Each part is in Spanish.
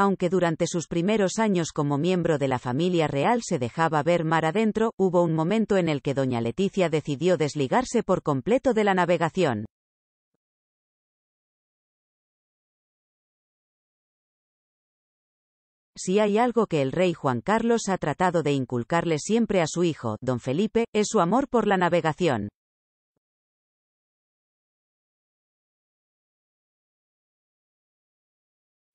aunque durante sus primeros años como miembro de la familia real se dejaba ver mar adentro, hubo un momento en el que doña Leticia decidió desligarse por completo de la navegación. Si hay algo que el rey Juan Carlos ha tratado de inculcarle siempre a su hijo, don Felipe, es su amor por la navegación.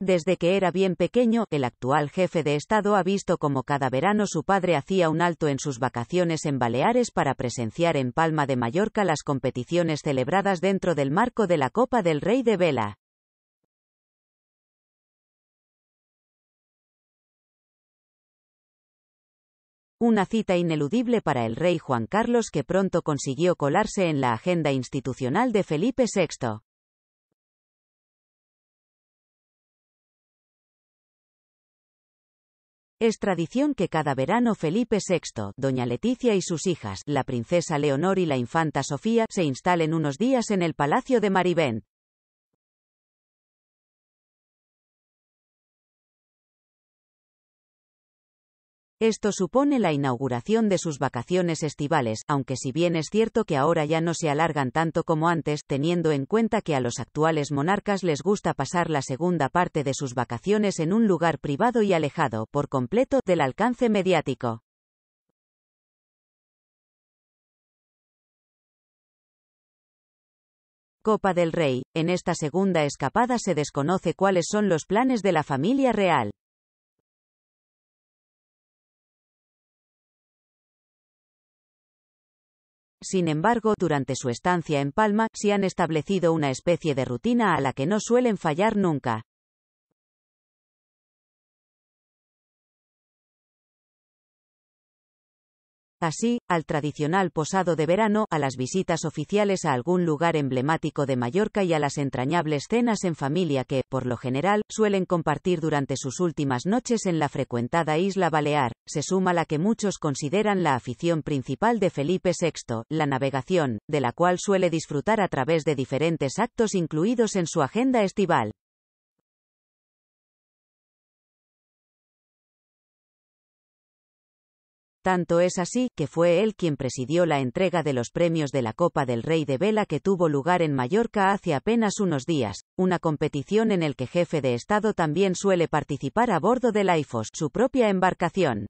Desde que era bien pequeño, el actual jefe de Estado ha visto como cada verano su padre hacía un alto en sus vacaciones en Baleares para presenciar en Palma de Mallorca las competiciones celebradas dentro del marco de la Copa del Rey de Vela. una cita ineludible para el rey Juan Carlos que pronto consiguió colarse en la agenda institucional de Felipe VI. Es tradición que cada verano Felipe VI, doña Leticia y sus hijas, la princesa Leonor y la infanta Sofía, se instalen unos días en el Palacio de Maribén. Esto supone la inauguración de sus vacaciones estivales, aunque si bien es cierto que ahora ya no se alargan tanto como antes, teniendo en cuenta que a los actuales monarcas les gusta pasar la segunda parte de sus vacaciones en un lugar privado y alejado, por completo, del alcance mediático. Copa del Rey. En esta segunda escapada se desconoce cuáles son los planes de la familia real. Sin embargo, durante su estancia en Palma, se han establecido una especie de rutina a la que no suelen fallar nunca. así, al tradicional posado de verano, a las visitas oficiales a algún lugar emblemático de Mallorca y a las entrañables cenas en familia que, por lo general, suelen compartir durante sus últimas noches en la frecuentada isla Balear, se suma la que muchos consideran la afición principal de Felipe VI, la navegación, de la cual suele disfrutar a través de diferentes actos incluidos en su agenda estival. Tanto es así, que fue él quien presidió la entrega de los premios de la Copa del Rey de Vela que tuvo lugar en Mallorca hace apenas unos días, una competición en el que jefe de Estado también suele participar a bordo del IFOS su propia embarcación.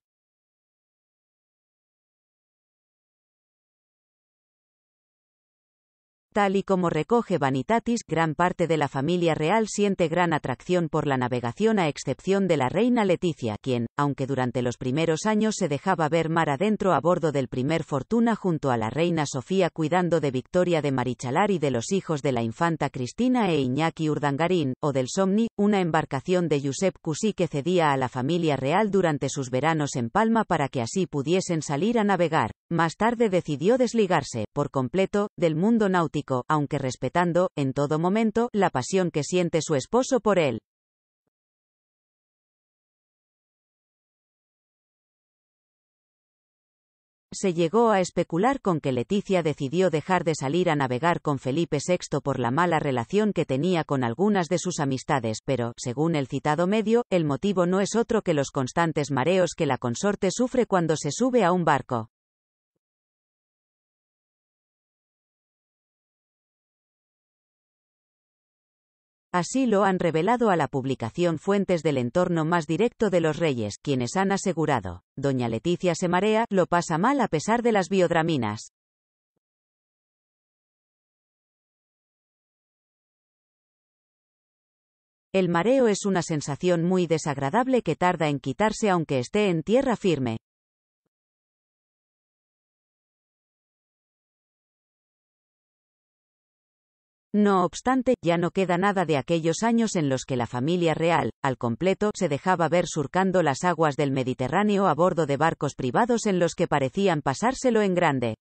Tal y como recoge Vanitatis, gran parte de la familia real siente gran atracción por la navegación a excepción de la reina Leticia, quien, aunque durante los primeros años se dejaba ver mar adentro a bordo del primer Fortuna junto a la reina Sofía cuidando de Victoria de Marichalar y de los hijos de la infanta Cristina e Iñaki Urdangarín, o del Somni, una embarcación de Josep Cusi que cedía a la familia real durante sus veranos en Palma para que así pudiesen salir a navegar. Más tarde decidió desligarse, por completo, del mundo náutico, aunque respetando, en todo momento, la pasión que siente su esposo por él. se llegó a especular con que Leticia decidió dejar de salir a navegar con Felipe VI por la mala relación que tenía con algunas de sus amistades, pero, según el citado medio, el motivo no es otro que los constantes mareos que la consorte sufre cuando se sube a un barco. Así lo han revelado a la publicación fuentes del entorno más directo de los reyes, quienes han asegurado, doña Leticia se marea, lo pasa mal a pesar de las biodraminas. El mareo es una sensación muy desagradable que tarda en quitarse aunque esté en tierra firme. No obstante, ya no queda nada de aquellos años en los que la familia real, al completo, se dejaba ver surcando las aguas del Mediterráneo a bordo de barcos privados en los que parecían pasárselo en grande.